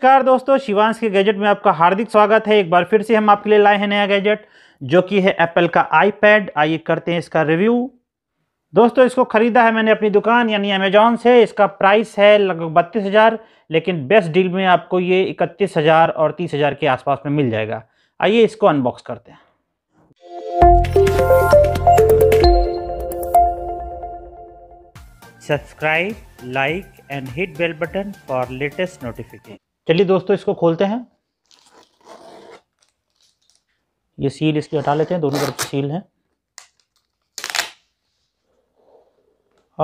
नमस्कार दोस्तों शिवांश के गैजेट में आपका हार्दिक स्वागत है एक बार फिर से हम आपके लिए लाए हैं नया गैजेट जो कि है एप्पल का आईपैड आइए करते हैं इसका रिव्यू दोस्तों इसको ख़रीदा है मैंने अपनी दुकान यानी अमेजोन से इसका प्राइस है लगभग बत्तीस हज़ार लेकिन बेस्ट डील में आपको ये इकतीस हज़ार और तीस हज़ार के आसपास में मिल जाएगा आइए इसको अनबॉक्स करते हैं subscribe like and hit bell button for latest notification चलिए दोस्तों इसको खोलते हैं ये सील इसकी हटा लेते हैं दोनों तरफ सील हैं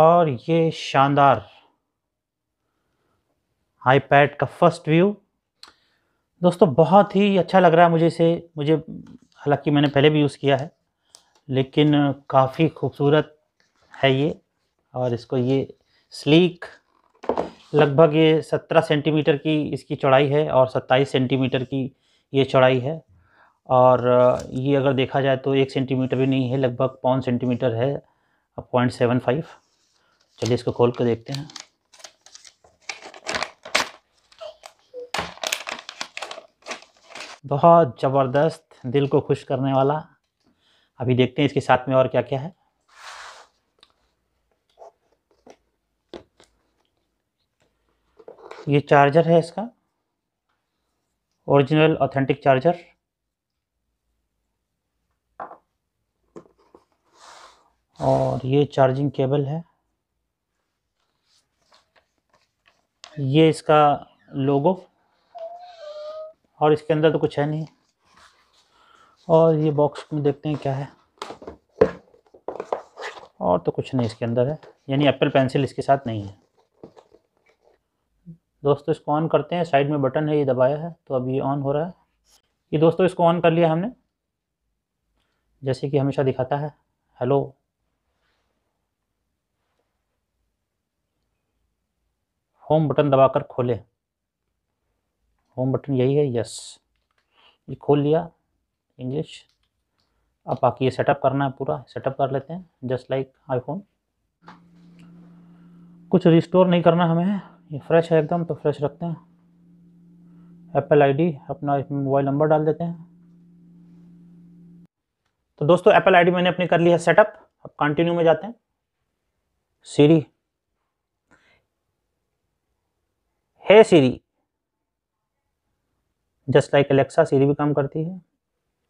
और ये शानदार आईपैड का फर्स्ट व्यू दोस्तों बहुत ही अच्छा लग रहा है मुझे इसे मुझे हालांकि मैंने पहले भी यूज़ किया है लेकिन काफ़ी खूबसूरत है ये और इसको ये स्लीक लगभग ये सत्रह सेंटीमीटर की इसकी चौड़ाई है और सत्ताईस सेंटीमीटर की ये चौड़ाई है और ये अगर देखा जाए तो एक सेंटीमीटर भी नहीं है लगभग पौन सेंटीमीटर है पॉइंट सेवन फाइव चलिए इसको खोल कर देखते हैं बहुत ज़बरदस्त दिल को खुश करने वाला अभी देखते हैं इसके साथ में और क्या क्या है ये चार्जर है इसका ओरिजिनल ऑथेंटिक चार्जर और ये चार्जिंग केबल है ये इसका लोगो और इसके अंदर तो कुछ है नहीं और ये बॉक्स में देखते हैं क्या है और तो कुछ नहीं इसके अंदर है यानी एप्पल पेंसिल इसके साथ नहीं है दोस्तों इसको ऑन करते हैं साइड में बटन है ये दबाया है तो अब ये ऑन हो रहा है ये दोस्तों इसको ऑन कर लिया हमने जैसे कि हमेशा दिखाता है हेलो होम बटन दबाकर खोले होम बटन यही है यस ये खोल लिया इंग्लिश अब बाकी ये सेटअप करना है पूरा सेटअप कर लेते हैं जस्ट लाइक आईफोन कुछ रिस्टोर नहीं करना हमें ये फ्रेश है एकदम तो फ्रेश रखते हैं एप्पल आईडी अपना इसमें मोबाइल नंबर डाल देते हैं तो दोस्तों एप्पल आईडी मैंने अपनी कर ली है सेटअप अब कंटिन्यू में जाते हैं Siri hey Siri just like Alexa Siri भी काम करती है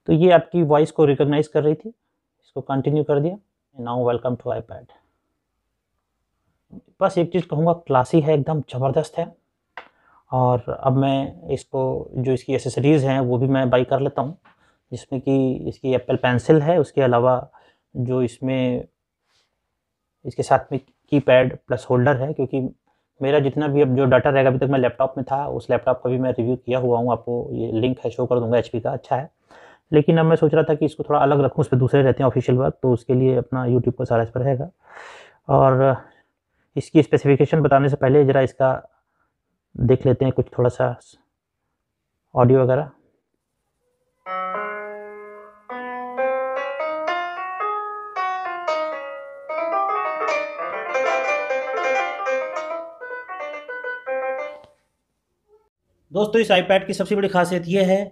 तो ये आपकी वॉइस को रिकॉग्नाइज कर रही थी इसको कंटिन्यू कर दिया नाउ वेलकम टू आईपैड बस एक चीज़ कहूँगा क्लासी है एकदम ज़बरदस्त है और अब मैं इसको जो इसकी एसेसरीज़ हैं वो भी मैं बाई कर लेता हूँ जिसमें कि इसकी एप्पल पेंसिल है उसके अलावा जो इसमें इसके साथ में की पैड प्लस होल्डर है क्योंकि मेरा जितना भी अब जो डाटा रहेगा अभी तक मैं लैपटॉप में था उस लैपटॉप का भी मैं रिव्यू किया हुआ हूँ आपको ये लिंक है शो कर दूँगा एच का अच्छा है लेकिन अब मैं सोच रहा था कि इसको थोड़ा अलग रखूँ उस पर दूसरे रहते हैं ऑफिशियल वर्क तो उसके लिए अपना यूट्यूब का सारा इस पर रहेगा और इसकी स्पेसिफिकेशन बताने से पहले ज़रा इसका देख लेते हैं कुछ थोड़ा सा ऑडियो वगैरह दोस्तों इस आईपैड की सबसे बड़ी खासियत यह है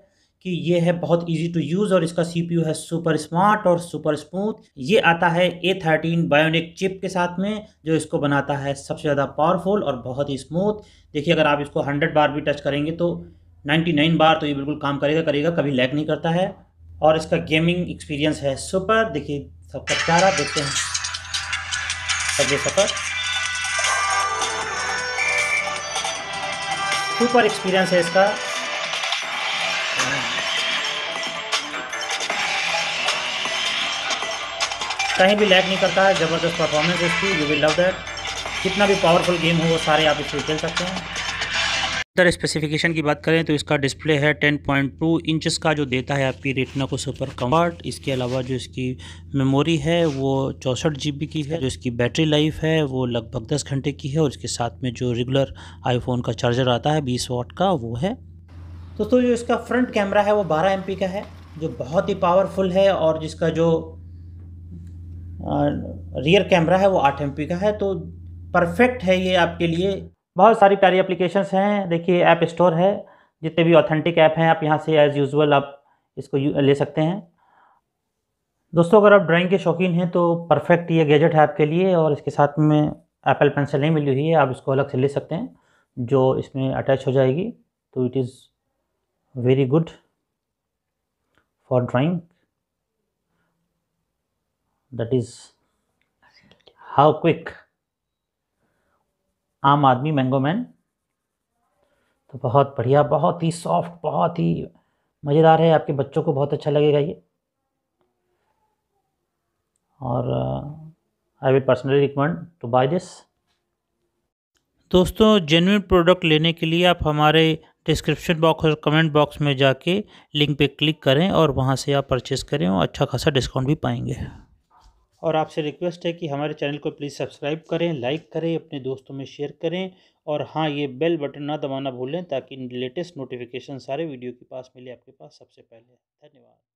कि ये है बहुत इजी टू यूज़ और इसका सीपीयू है सुपर स्मार्ट और सुपर स्मूथ ये आता है ए थर्टीन बायोनिक चिप के साथ में जो इसको बनाता है सबसे ज़्यादा पावरफुल और बहुत ही स्मूथ देखिए अगर आप इसको हंड्रेड बार भी टच करेंगे तो नाइन्टी नाइन बार तो ये बिल्कुल काम करेगा करेगा कभी लैग नहीं करता है और इसका गेमिंग एक्सपीरियंस है सुपर देखिए सबका प्यारा देखते हैं सब ये सफ़र सुपर एक्सपीरियंस है इसका कहीं भी लैग नहीं करता है ज़बरदस्त परफॉर्मेंस है इसकी यू विल लव दैट कितना भी पावरफुल गेम हो वो सारे आप इसमें खेल सकते हैं अगर स्पेसिफिकेशन की बात करें तो इसका डिस्प्ले है 10.2 इंचेस का जो देता है आपकी रेटना को सुपर कम्फर्ट इसके अलावा जो इसकी मेमोरी है वो चौंसठ जी की है जो इसकी बैटरी लाइफ है वो लगभग 10 घंटे की है और इसके साथ में जो रेगुलर आईफोन का चार्जर आता है 20 वाट का वो है दोस्तों तो जो इसका फ्रंट कैमरा है वो बारह एम का है जो बहुत ही पावरफुल है और जिसका जो रियर कैमरा है वो आठ एम का है तो परफेक्ट है ये आपके लिए बहुत सारी प्यारी एप्लीकेशंस हैं देखिए ऐप स्टोर है जितने भी ऑथेंटिक ऐप हैं आप यहाँ से एज़ यूज़ुअल आप इसको ले सकते हैं दोस्तों अगर आप ड्राइंग के शौकीन हैं तो परफेक्ट ये गैजेट है आपके लिए और इसके साथ में एप्पल पेंसिल नहीं मिली हुई है आप इसको अलग से ले सकते हैं जो इसमें अटैच हो जाएगी तो it is very good for drawing that is how quick आम आदमी मैंगो मैन तो बहुत बढ़िया बहुत ही सॉफ्ट बहुत ही मज़ेदार है आपके बच्चों को बहुत अच्छा लगेगा ये और I will personally recommend to buy this दोस्तों जेनविन प्रोडक्ट लेने के लिए आप हमारे डिस्क्रिप्शन बॉक्स और कमेंट बॉक्स में जाके लिंक पे क्लिक करें और वहाँ से आप परचेज़ करें और अच्छा खासा डिस्काउंट भी पाएंगे और आपसे रिक्वेस्ट है कि हमारे चैनल को प्लीज़ सब्सक्राइब करें लाइक करें अपने दोस्तों में शेयर करें और हाँ ये बेल बटन ना दबाना भूलें ताकि लेटेस्ट नोटिफिकेशन सारे वीडियो के पास मिले आपके पास सबसे पहले धन्यवाद